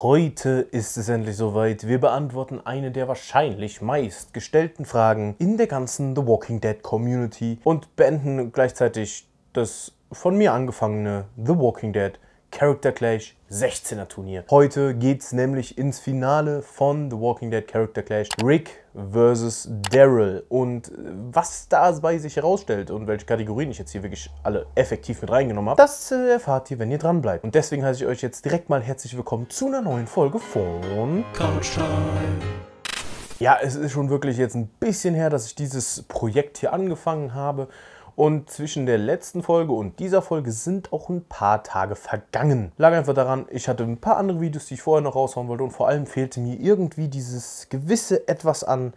Heute ist es endlich soweit. Wir beantworten eine der wahrscheinlich meist gestellten Fragen in der ganzen The Walking Dead Community und beenden gleichzeitig das von mir angefangene The Walking Dead Character Clash 16er Turnier. Heute geht es nämlich ins Finale von The Walking Dead Character Clash. Rick vs. Daryl und äh, was da bei sich herausstellt und welche Kategorien ich jetzt hier wirklich alle effektiv mit reingenommen habe, das äh, erfahrt ihr, wenn ihr dran bleibt. Und deswegen heiße ich euch jetzt direkt mal herzlich willkommen zu einer neuen Folge von Couch Time. Ja, es ist schon wirklich jetzt ein bisschen her, dass ich dieses Projekt hier angefangen habe und zwischen der letzten Folge und dieser Folge sind auch ein paar Tage vergangen. Lag einfach daran, ich hatte ein paar andere Videos, die ich vorher noch raushauen wollte und vor allem fehlte mir irgendwie dieses gewisse etwas an,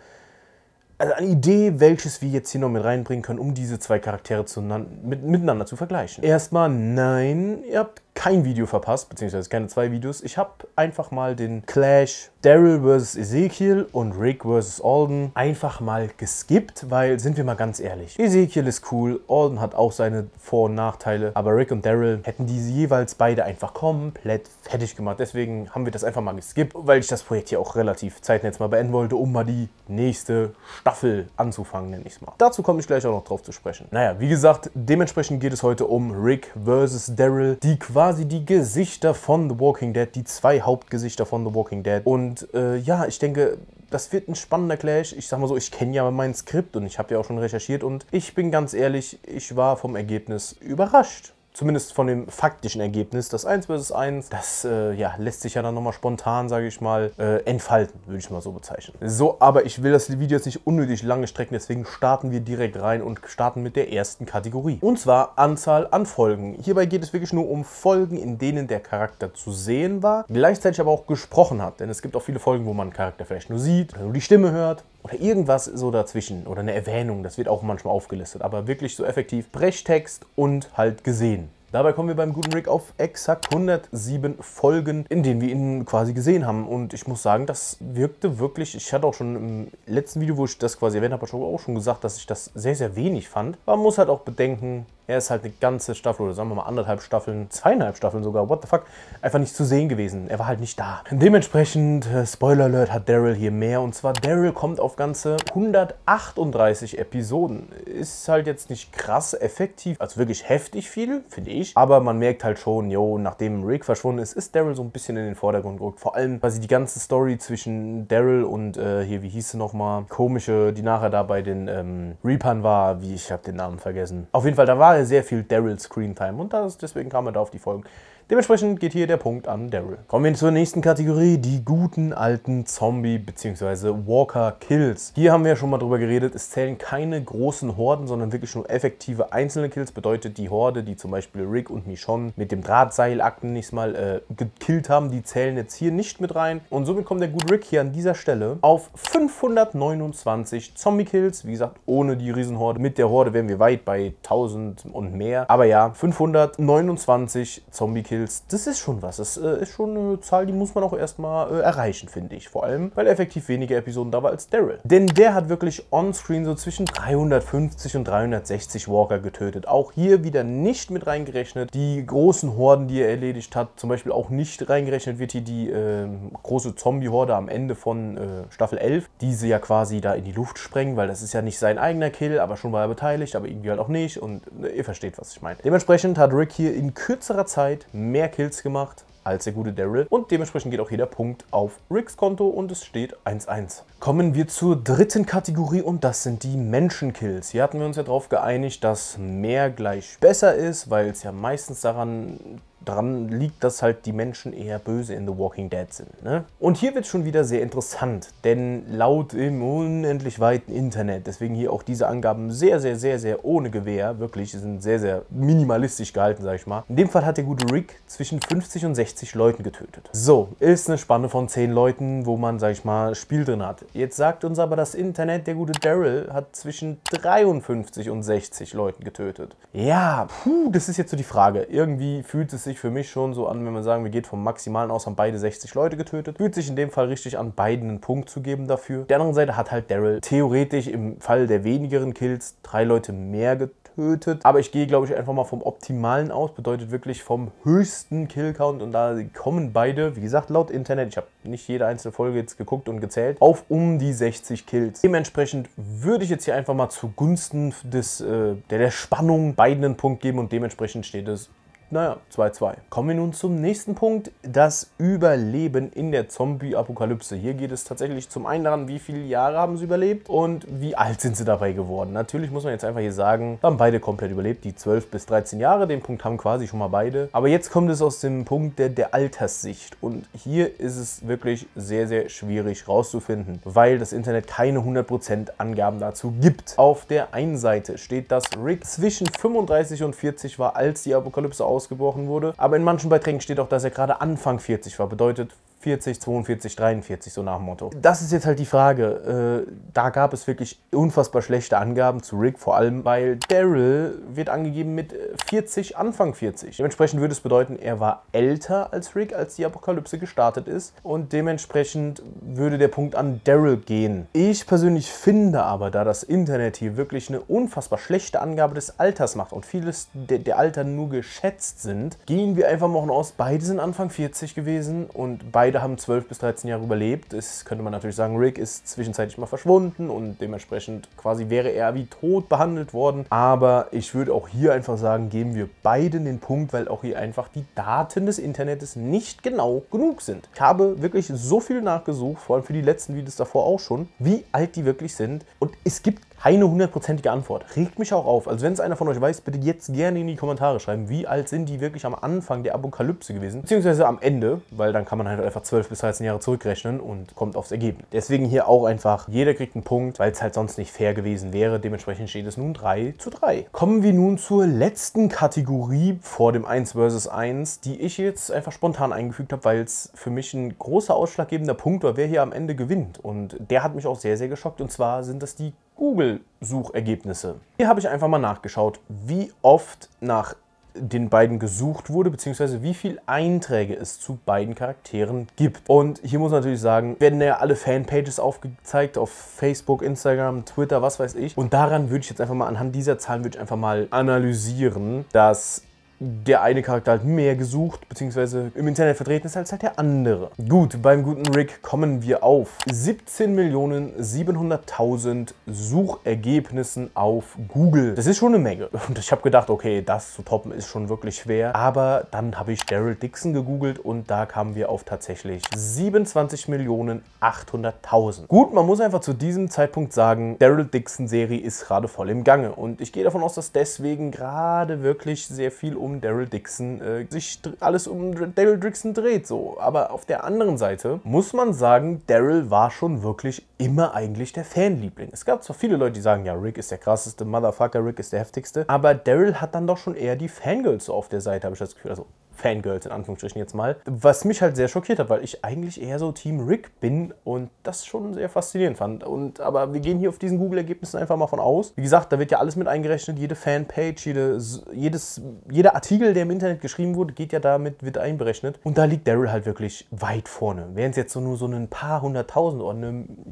also an Idee, welches wir jetzt hier noch mit reinbringen können, um diese zwei Charaktere zu, mit, miteinander zu vergleichen. Erstmal, nein, ihr habt kein Video verpasst, beziehungsweise keine zwei Videos. Ich habe einfach mal den Clash Daryl vs. Ezekiel und Rick vs. Alden einfach mal geskippt, weil sind wir mal ganz ehrlich, Ezekiel ist cool, Alden hat auch seine Vor- und Nachteile, aber Rick und Daryl hätten diese jeweils beide einfach komplett fertig gemacht. Deswegen haben wir das einfach mal geskippt, weil ich das Projekt hier auch relativ zeitnah mal beenden wollte, um mal die nächste Staffel anzufangen, nenne ich es mal. Dazu komme ich gleich auch noch drauf zu sprechen. Naja, wie gesagt, dementsprechend geht es heute um Rick vs. Daryl, die quasi die Gesichter von The Walking Dead, die zwei Hauptgesichter von The Walking Dead und und äh, ja, ich denke, das wird ein spannender Clash. Ich sag mal so, ich kenne ja mein Skript und ich habe ja auch schon recherchiert und ich bin ganz ehrlich, ich war vom Ergebnis überrascht zumindest von dem faktischen Ergebnis, das 1 vs. 1, das äh, ja, lässt sich ja dann nochmal spontan, sage ich mal, äh, entfalten, würde ich mal so bezeichnen. So, aber ich will das Video jetzt nicht unnötig lange strecken, deswegen starten wir direkt rein und starten mit der ersten Kategorie. Und zwar Anzahl an Folgen. Hierbei geht es wirklich nur um Folgen, in denen der Charakter zu sehen war, gleichzeitig aber auch gesprochen hat. Denn es gibt auch viele Folgen, wo man einen Charakter vielleicht nur sieht, nur die Stimme hört oder irgendwas so dazwischen oder eine Erwähnung, das wird auch manchmal aufgelistet, aber wirklich so effektiv Brechtext und halt gesehen. Dabei kommen wir beim guten Rick auf exakt 107 Folgen, in denen wir ihn quasi gesehen haben. Und ich muss sagen, das wirkte wirklich, ich hatte auch schon im letzten Video, wo ich das quasi erwähnt habe, auch schon gesagt, dass ich das sehr, sehr wenig fand. Man muss halt auch bedenken, er ist halt eine ganze Staffel oder sagen wir mal anderthalb Staffeln, zweieinhalb Staffeln sogar, what the fuck, einfach nicht zu sehen gewesen. Er war halt nicht da. Dementsprechend, äh, Spoiler Alert, hat Daryl hier mehr. Und zwar Daryl kommt auf ganze 138 Episoden. Ist halt jetzt nicht krass effektiv, also wirklich heftig viel, finde ich. Aber man merkt halt schon, jo, nachdem Rick verschwunden ist, ist Daryl so ein bisschen in den Vordergrund gerückt. Vor allem weil sie die ganze Story zwischen Daryl und äh, hier, wie hieß sie nochmal, komische, die nachher da bei den ähm, Reapern war. Wie, ich habe den Namen vergessen. Auf jeden Fall, da war sehr viel Daryl Time und das, deswegen kam er da auf die Folgen. Dementsprechend geht hier der Punkt an Daryl. Kommen wir zur nächsten Kategorie, die guten alten Zombie- bzw. Walker-Kills. Hier haben wir ja schon mal drüber geredet, es zählen keine großen Horden, sondern wirklich nur effektive einzelne Kills. Bedeutet die Horde, die zum Beispiel Rick und Michonne mit dem Drahtseilakten nächstes Mal äh, gekillt haben, die zählen jetzt hier nicht mit rein. Und somit kommt der gute Rick hier an dieser Stelle auf 529 Zombie-Kills. Wie gesagt, ohne die Riesenhorde. Mit der Horde wären wir weit bei 1000 und mehr. Aber ja, 529 Zombie-Kills willst, das ist schon was. Das äh, ist schon eine Zahl, die muss man auch erstmal äh, erreichen, finde ich. Vor allem, weil er effektiv weniger Episoden da war als Daryl. Denn der hat wirklich on-screen so zwischen 350 und 360 Walker getötet. Auch hier wieder nicht mit reingerechnet. Die großen Horden, die er erledigt hat, zum Beispiel auch nicht reingerechnet wird hier die äh, große Zombie-Horde am Ende von äh, Staffel 11, die sie ja quasi da in die Luft sprengen, weil das ist ja nicht sein eigener Kill, aber schon war er beteiligt, aber irgendwie halt auch nicht. Und äh, ihr versteht, was ich meine. Dementsprechend hat Rick hier in kürzerer Zeit mehr Kills gemacht als der gute Daryl und dementsprechend geht auch jeder Punkt auf Ricks Konto und es steht 1-1. Kommen wir zur dritten Kategorie und das sind die Menschenkills. Hier hatten wir uns ja darauf geeinigt, dass mehr gleich besser ist, weil es ja meistens daran daran liegt, dass halt die Menschen eher böse in The Walking Dead sind. Ne? Und hier wird schon wieder sehr interessant, denn laut im unendlich weiten Internet, deswegen hier auch diese Angaben sehr, sehr, sehr, sehr ohne Gewehr, wirklich, sind sehr, sehr minimalistisch gehalten, sag ich mal. In dem Fall hat der gute Rick zwischen 50 und 60 Leuten getötet. So, ist eine Spanne von 10 Leuten, wo man, sag ich mal, Spiel drin hat. Jetzt sagt uns aber das Internet, der gute Daryl hat zwischen 53 und 60 Leuten getötet. Ja, puh, das ist jetzt so die Frage. Irgendwie fühlt es sich sich für mich schon so an, wenn man sagen, wir geht vom Maximalen aus, haben beide 60 Leute getötet. Fühlt sich in dem Fall richtig an, beiden einen Punkt zu geben dafür. Auf der anderen Seite hat halt Daryl theoretisch im Fall der wenigeren Kills drei Leute mehr getötet tötet. Aber ich gehe, glaube ich, einfach mal vom Optimalen aus. Bedeutet wirklich vom höchsten Killcount. Und da kommen beide, wie gesagt, laut Internet, ich habe nicht jede einzelne Folge jetzt geguckt und gezählt, auf um die 60 Kills. Dementsprechend würde ich jetzt hier einfach mal zugunsten des, äh, der, der Spannung beiden einen Punkt geben. Und dementsprechend steht es naja, 2-2. Kommen wir nun zum nächsten Punkt, das Überleben in der Zombie-Apokalypse. Hier geht es tatsächlich zum einen daran, wie viele Jahre haben sie überlebt und wie alt sind sie dabei geworden. Natürlich muss man jetzt einfach hier sagen, haben beide komplett überlebt, die 12 bis 13 Jahre, den Punkt haben quasi schon mal beide. Aber jetzt kommt es aus dem Punkt der, der Alterssicht und hier ist es wirklich sehr, sehr schwierig rauszufinden, weil das Internet keine 100% Angaben dazu gibt. Auf der einen Seite steht, dass Rick zwischen 35 und 40 war, als die Apokalypse aus ausgebrochen wurde. Aber in manchen Beiträgen steht auch, dass er gerade Anfang 40 war. Bedeutet 40, 42, 43, so nach dem Motto. Das ist jetzt halt die Frage. Äh, da gab es wirklich unfassbar schlechte Angaben zu Rick, vor allem weil Daryl wird angegeben mit 40, äh, Anfang 40. Dementsprechend würde es bedeuten, er war älter als Rick, als die Apokalypse gestartet ist und dementsprechend würde der Punkt an Daryl gehen. Ich persönlich finde aber, da das Internet hier wirklich eine unfassbar schlechte Angabe des Alters macht und vieles der, der Alter nur geschätzt sind, gehen wir einfach mal aus, beide sind Anfang 40 gewesen und beide beide haben 12 bis 13 Jahre überlebt. Es könnte man natürlich sagen, Rick ist zwischenzeitlich mal verschwunden und dementsprechend quasi wäre er wie tot behandelt worden. Aber ich würde auch hier einfach sagen, geben wir beiden den Punkt, weil auch hier einfach die Daten des Internets nicht genau genug sind. Ich habe wirklich so viel nachgesucht, vor allem für die letzten Videos davor auch schon, wie alt die wirklich sind. Und es gibt keine hundertprozentige Antwort. Regt mich auch auf. Also wenn es einer von euch weiß, bitte jetzt gerne in die Kommentare schreiben, wie alt sind die wirklich am Anfang der Apokalypse gewesen, beziehungsweise am Ende, weil dann kann man halt einfach 12 bis 13 Jahre zurückrechnen und kommt aufs Ergebnis. Deswegen hier auch einfach, jeder kriegt einen Punkt, weil es halt sonst nicht fair gewesen wäre. Dementsprechend steht es nun 3 zu 3. Kommen wir nun zur letzten Kategorie vor dem 1 vs 1, die ich jetzt einfach spontan eingefügt habe, weil es für mich ein großer ausschlaggebender Punkt war, wer hier am Ende gewinnt. Und der hat mich auch sehr, sehr geschockt. Und zwar sind das die Google-Suchergebnisse. Hier habe ich einfach mal nachgeschaut, wie oft nach den beiden gesucht wurde, beziehungsweise wie viele Einträge es zu beiden Charakteren gibt. Und hier muss man natürlich sagen, werden ja alle Fanpages aufgezeigt auf Facebook, Instagram, Twitter, was weiß ich. Und daran würde ich jetzt einfach mal anhand dieser Zahlen würde ich einfach mal analysieren, dass der eine Charakter halt mehr gesucht, beziehungsweise im Internet vertreten ist als halt der andere. Gut, beim guten Rick kommen wir auf 17.700.000 Suchergebnissen auf Google. Das ist schon eine Menge. Und ich habe gedacht, okay, das zu toppen ist schon wirklich schwer. Aber dann habe ich Daryl Dixon gegoogelt und da kamen wir auf tatsächlich 27.800.000. Gut, man muss einfach zu diesem Zeitpunkt sagen, Daryl Dixon Serie ist gerade voll im Gange. Und ich gehe davon aus, dass deswegen gerade wirklich sehr viel um um Daryl Dixon äh, sich alles um Daryl Dixon dreht. So. Aber auf der anderen Seite muss man sagen, Daryl war schon wirklich immer eigentlich der Fanliebling. Es gab zwar viele Leute, die sagen, ja, Rick ist der krasseste Motherfucker, Rick ist der heftigste, aber Daryl hat dann doch schon eher die Fangirls so auf der Seite, habe ich das Gefühl. Also Fangirls in Anführungsstrichen jetzt mal. Was mich halt sehr schockiert hat, weil ich eigentlich eher so Team Rick bin und das schon sehr faszinierend fand. Und, aber wir gehen hier auf diesen Google-Ergebnissen einfach mal von aus. Wie gesagt, da wird ja alles mit eingerechnet, jede Fanpage, jede, jedes, jeder Artikel, der im Internet geschrieben wurde, geht ja damit, wird einberechnet. Und da liegt Daryl halt wirklich weit vorne. Wären es jetzt so nur so ein paar hunderttausend oder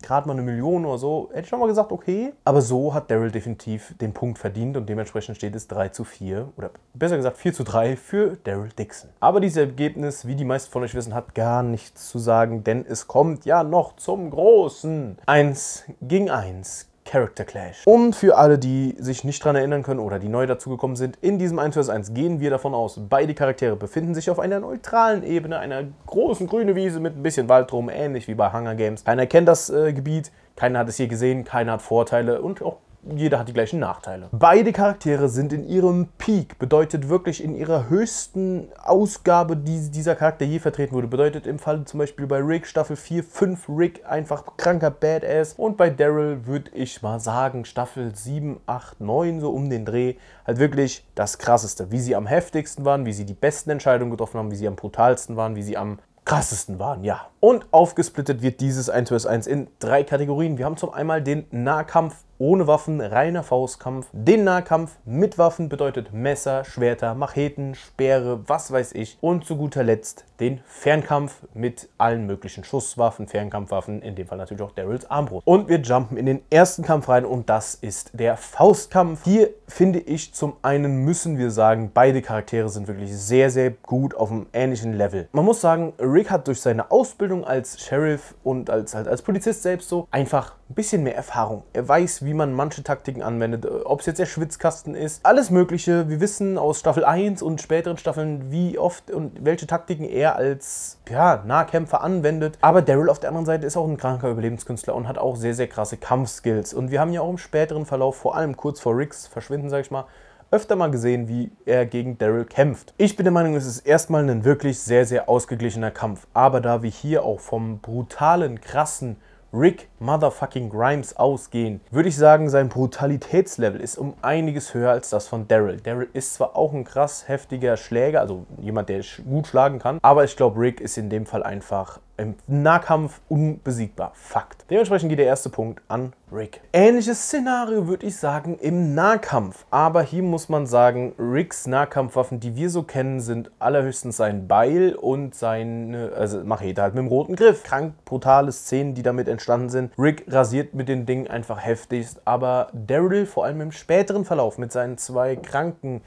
gerade mal eine Million oder so, hätte ich schon mal gesagt, okay. Aber so hat Daryl definitiv den Punkt verdient und dementsprechend steht es 3 zu 4 oder besser gesagt 4 zu 3 für Daryl Dixon wechseln. Aber dieses Ergebnis, wie die meisten von euch wissen, hat gar nichts zu sagen, denn es kommt ja noch zum großen 1 gegen 1 Character Clash. Und für alle, die sich nicht daran erinnern können oder die neu dazugekommen sind, in diesem 1 vs 1 gehen wir davon aus, beide Charaktere befinden sich auf einer neutralen Ebene, einer großen grünen Wiese mit ein bisschen Wald drum, ähnlich wie bei Hunger Games. Keiner kennt das äh, Gebiet, keiner hat es hier gesehen, keiner hat Vorteile und auch jeder hat die gleichen Nachteile. Beide Charaktere sind in ihrem Peak, bedeutet wirklich in ihrer höchsten Ausgabe, die dieser Charakter je vertreten wurde. Bedeutet im Fall zum Beispiel bei Rick Staffel 4, 5 Rick einfach kranker Badass und bei Daryl würde ich mal sagen Staffel 7, 8, 9 so um den Dreh halt wirklich das krasseste. Wie sie am heftigsten waren, wie sie die besten Entscheidungen getroffen haben, wie sie am brutalsten waren, wie sie am krassesten waren, ja. Und aufgesplittet wird dieses 1 vs 1 in drei Kategorien. Wir haben zum einmal den Nahkampf ohne Waffen, reiner Faustkampf. Den Nahkampf mit Waffen bedeutet Messer, Schwerter, Macheten, Speere, was weiß ich. Und zu guter Letzt den Fernkampf mit allen möglichen Schusswaffen, Fernkampfwaffen, in dem Fall natürlich auch Daryls Armbrust. Und wir jumpen in den ersten Kampf rein und das ist der Faustkampf. Hier finde ich zum einen müssen wir sagen, beide Charaktere sind wirklich sehr, sehr gut auf einem ähnlichen Level. Man muss sagen, Rick hat durch seine Ausbildung als Sheriff und als, als, halt als Polizist selbst so einfach ein bisschen mehr Erfahrung. Er weiß, wie man manche Taktiken anwendet, äh, ob es jetzt der Schwitzkasten ist, alles Mögliche. Wir wissen aus Staffel 1 und späteren Staffeln, wie oft und welche Taktiken er als ja, Nahkämpfer anwendet. Aber Daryl auf der anderen Seite ist auch ein kranker Überlebenskünstler und hat auch sehr, sehr krasse Kampfskills. Und wir haben ja auch im späteren Verlauf, vor allem kurz vor Ricks Verschwinden, sag ich mal, öfter mal gesehen, wie er gegen Daryl kämpft. Ich bin der Meinung, es ist erstmal ein wirklich sehr, sehr ausgeglichener Kampf. Aber da wir hier auch vom brutalen, krassen Rick Motherfucking Grimes ausgehen, würde ich sagen, sein Brutalitätslevel ist um einiges höher als das von Daryl. Daryl ist zwar auch ein krass heftiger Schläger, also jemand, der gut schlagen kann, aber ich glaube, Rick ist in dem Fall einfach im Nahkampf unbesiegbar. Fakt. Dementsprechend geht der erste Punkt an Rick. Ähnliches Szenario würde ich sagen im Nahkampf. Aber hier muss man sagen, Ricks Nahkampfwaffen, die wir so kennen, sind allerhöchstens sein Beil und seine also Machete halt mit dem roten Griff. Krank brutale Szenen, die damit entstanden sind. Rick rasiert mit den Dingen einfach heftigst. Aber Daryl, vor allem im späteren Verlauf mit seinen zwei kranken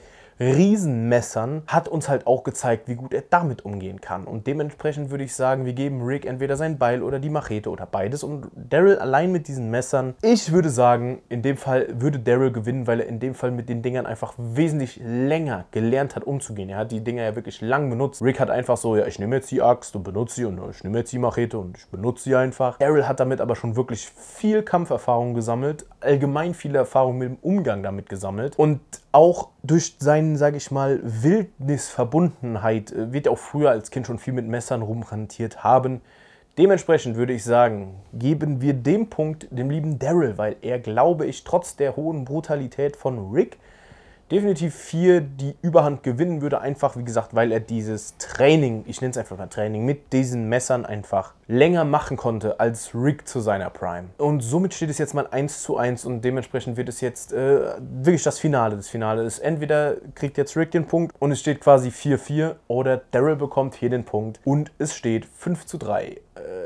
Riesenmessern hat uns halt auch gezeigt, wie gut er damit umgehen kann. Und dementsprechend würde ich sagen, wir geben Rick entweder sein Beil oder die Machete oder beides. Und Daryl allein mit diesen Messern, ich würde sagen, in dem Fall würde Daryl gewinnen, weil er in dem Fall mit den Dingern einfach wesentlich länger gelernt hat, umzugehen. Er hat die Dinger ja wirklich lang benutzt. Rick hat einfach so, ja, ich nehme jetzt die Axt und benutze sie und ich nehme jetzt die Machete und ich benutze sie einfach. Daryl hat damit aber schon wirklich viel Kampferfahrung gesammelt, allgemein viele Erfahrungen mit dem Umgang damit gesammelt und auch durch seinen, sage ich mal, Wildnisverbundenheit äh, wird er auch früher als Kind schon viel mit Messern rumhantiert haben. Dementsprechend würde ich sagen, geben wir dem Punkt dem lieben Daryl, weil er, glaube ich, trotz der hohen Brutalität von Rick definitiv 4 die Überhand gewinnen würde, einfach wie gesagt, weil er dieses Training, ich nenne es einfach mal Training, mit diesen Messern einfach länger machen konnte als Rick zu seiner Prime. Und somit steht es jetzt mal 1 zu 1 und dementsprechend wird es jetzt äh, wirklich das Finale. Das Finale ist entweder kriegt jetzt Rick den Punkt und es steht quasi 4-4 oder Daryl bekommt hier den Punkt und es steht 5 zu 3. Äh,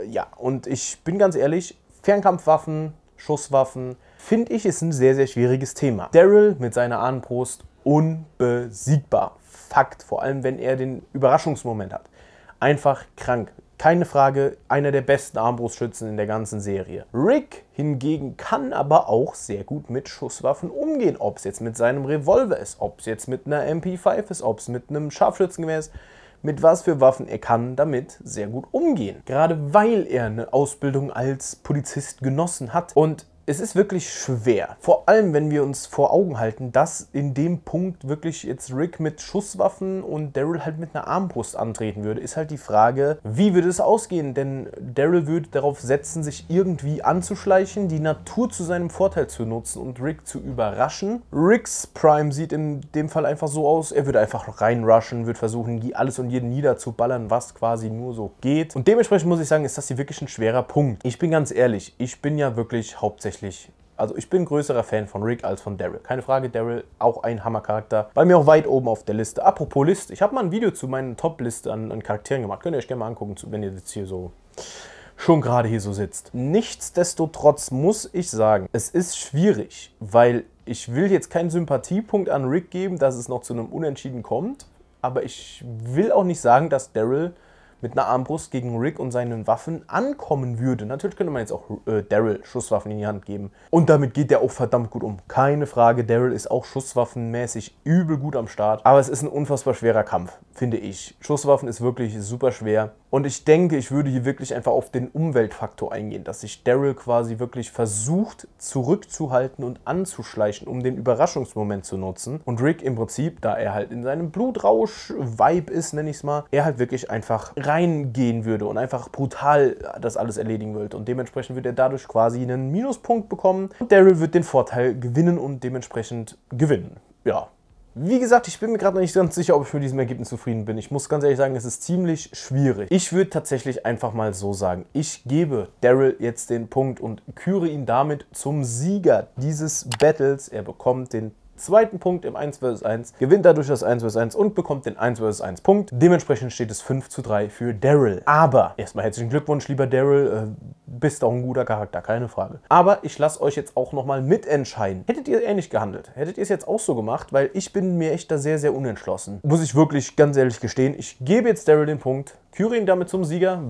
ja, und ich bin ganz ehrlich, Fernkampfwaffen, Schusswaffen, finde ich, ist ein sehr, sehr schwieriges Thema. Daryl mit seiner Armbrust unbesiegbar. Fakt, vor allem wenn er den Überraschungsmoment hat. Einfach krank. Keine Frage, einer der besten Armbrustschützen in der ganzen Serie. Rick hingegen kann aber auch sehr gut mit Schusswaffen umgehen. Ob es jetzt mit seinem Revolver ist, ob es jetzt mit einer MP5 ist, ob es mit einem Scharfschützengewehr ist mit was für Waffen er kann damit sehr gut umgehen. Gerade weil er eine Ausbildung als Polizist genossen hat. Und es ist wirklich schwer. Vor allem, wenn wir uns vor Augen halten, dass in dem Punkt wirklich jetzt Rick mit Schusswaffen und Daryl halt mit einer Armbrust antreten würde, ist halt die Frage, wie würde es ausgehen? Denn Daryl würde darauf setzen, sich irgendwie anzuschleichen, die Natur zu seinem Vorteil zu nutzen und Rick zu überraschen. Ricks Prime sieht in dem Fall einfach so aus, er würde einfach reinrushen, würde versuchen, alles und jeden niederzuballern, was quasi nur so geht. Und dementsprechend muss ich sagen, ist das hier wirklich ein schwerer Punkt. Ich bin ganz ehrlich, ich bin ja wirklich hauptsächlich tatsächlich also ich bin größerer Fan von Rick als von Daryl. Keine Frage, Daryl auch ein Hammercharakter. Bei mir auch weit oben auf der Liste. Apropos Liste, ich habe mal ein Video zu meinen top listen an, an, Charakteren gemacht. Könnt ihr euch gerne mal angucken, wenn ihr jetzt hier so schon gerade hier so sitzt. Nichtsdestotrotz muss ich sagen, es ist schwierig, weil ich will jetzt keinen Sympathiepunkt an Rick geben, dass es noch zu einem Unentschieden kommt. Aber ich will auch nicht sagen, dass Daryl mit einer Armbrust gegen Rick und seinen Waffen ankommen würde. Natürlich könnte man jetzt auch äh, Daryl Schusswaffen in die Hand geben. Und damit geht der auch verdammt gut um. Keine Frage, Daryl ist auch schusswaffenmäßig übel gut am Start. Aber es ist ein unfassbar schwerer Kampf, finde ich. Schusswaffen ist wirklich super schwer. Und ich denke, ich würde hier wirklich einfach auf den Umweltfaktor eingehen, dass sich Daryl quasi wirklich versucht zurückzuhalten und anzuschleichen, um den Überraschungsmoment zu nutzen. Und Rick im Prinzip, da er halt in seinem Blutrausch-Vibe ist, nenne ich es mal, er halt wirklich einfach reingehen würde und einfach brutal das alles erledigen würde. Und dementsprechend würde er dadurch quasi einen Minuspunkt bekommen. Und Daryl wird den Vorteil gewinnen und dementsprechend gewinnen. Ja, wie gesagt, ich bin mir gerade noch nicht ganz sicher, ob ich mit diesem Ergebnis zufrieden bin. Ich muss ganz ehrlich sagen, es ist ziemlich schwierig. Ich würde tatsächlich einfach mal so sagen, ich gebe Daryl jetzt den Punkt und küre ihn damit zum Sieger dieses Battles. Er bekommt den zweiten Punkt im 1 vs 1, gewinnt dadurch das 1 vs 1 und bekommt den 1 vs 1 Punkt. Dementsprechend steht es 5 zu 3 für Daryl. Aber erstmal herzlichen Glückwunsch, lieber Daryl. Äh, bist auch ein guter Charakter, keine Frage. Aber ich lasse euch jetzt auch nochmal mitentscheiden. Hättet ihr ähnlich gehandelt? Hättet ihr es jetzt auch so gemacht? Weil ich bin mir echt da sehr, sehr unentschlossen. Muss ich wirklich ganz ehrlich gestehen, ich gebe jetzt Daryl den Punkt. Kyrin damit zum Sieger.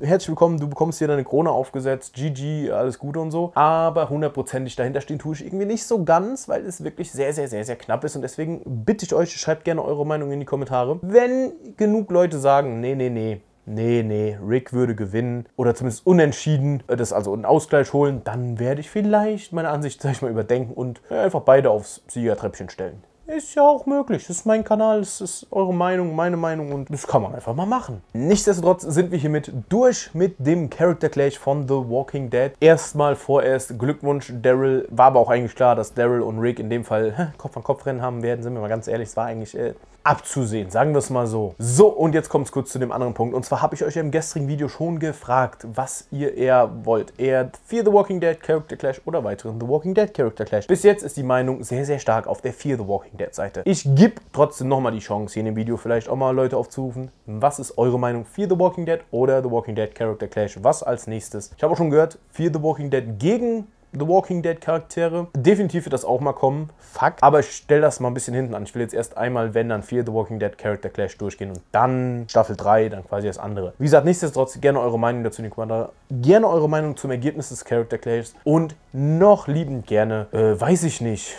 Herzlich willkommen, du bekommst hier deine Krone aufgesetzt, GG, alles gut und so. Aber hundertprozentig dahinter stehen tue ich irgendwie nicht so ganz, weil es wirklich sehr, sehr, sehr, sehr knapp ist. Und deswegen bitte ich euch, schreibt gerne eure Meinung in die Kommentare. Wenn genug Leute sagen, nee, nee, nee, nee, nee, Rick würde gewinnen oder zumindest unentschieden, das also einen Ausgleich holen, dann werde ich vielleicht meine Ansicht, sag ich mal, überdenken und äh, einfach beide aufs Siegertreppchen stellen. Ist ja auch möglich. Das ist mein Kanal, es ist eure Meinung, meine Meinung und das kann man einfach mal machen. Nichtsdestotrotz sind wir hiermit durch mit dem Character Clash von The Walking Dead. Erstmal vorerst Glückwunsch Daryl. War aber auch eigentlich klar, dass Daryl und Rick in dem Fall Kopf an Kopf rennen haben werden. Sind wir mal ganz ehrlich, es war eigentlich... Äh abzusehen, sagen wir es mal so. So, und jetzt kommt es kurz zu dem anderen Punkt. Und zwar habe ich euch ja im gestrigen Video schon gefragt, was ihr eher wollt. Eher Fear the Walking Dead Character Clash oder weiteren The Walking Dead Character Clash. Bis jetzt ist die Meinung sehr, sehr stark auf der Fear the Walking der Seite. Ich gebe trotzdem nochmal die Chance, hier in dem Video vielleicht auch mal Leute aufzurufen. Was ist eure Meinung für The Walking Dead oder The Walking Dead Character Clash? Was als nächstes? Ich habe auch schon gehört, für The Walking Dead gegen The Walking Dead Charaktere. Definitiv wird das auch mal kommen. Fuck. Aber ich stelle das mal ein bisschen hinten an. Ich will jetzt erst einmal, wenn dann für The Walking Dead Character Clash durchgehen und dann Staffel 3, dann quasi das andere. Wie gesagt, nichtsdestotrotz gerne eure Meinung dazu in die Kommentare. Gerne eure Meinung zum Ergebnis des Character Clashs und noch liebend gerne, äh, weiß ich nicht.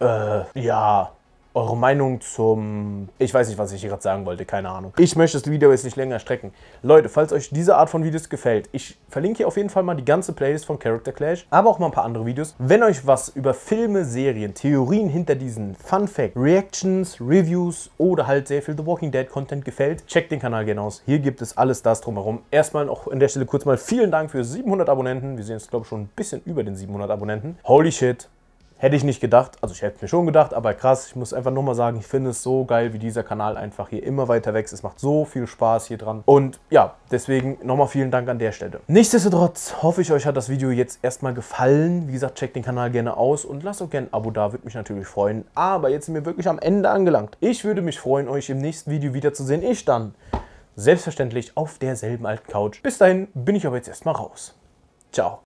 Äh, ja. Eure Meinung zum. Ich weiß nicht, was ich hier gerade sagen wollte, keine Ahnung. Ich möchte das Video jetzt nicht länger strecken. Leute, falls euch diese Art von Videos gefällt, ich verlinke hier auf jeden Fall mal die ganze Playlist von Character Clash, aber auch mal ein paar andere Videos. Wenn euch was über Filme, Serien, Theorien hinter diesen Fun Fact, Reactions, Reviews oder halt sehr viel The Walking Dead Content gefällt, checkt den Kanal gerne aus. Hier gibt es alles das drumherum. Erstmal noch an der Stelle kurz mal vielen Dank für 700 Abonnenten. Wir sehen uns, glaube ich, schon ein bisschen über den 700 Abonnenten. Holy shit, Hätte ich nicht gedacht, also ich hätte mir schon gedacht, aber krass, ich muss einfach nochmal sagen, ich finde es so geil, wie dieser Kanal einfach hier immer weiter wächst. Es macht so viel Spaß hier dran. Und ja, deswegen nochmal vielen Dank an der Stelle. Nichtsdestotrotz hoffe ich, euch hat das Video jetzt erstmal gefallen. Wie gesagt, checkt den Kanal gerne aus und lasst auch gerne ein Abo da, würde mich natürlich freuen. Aber jetzt sind wir wirklich am Ende angelangt. Ich würde mich freuen, euch im nächsten Video wiederzusehen. Ich dann selbstverständlich auf derselben alten Couch. Bis dahin bin ich aber jetzt erstmal raus. Ciao.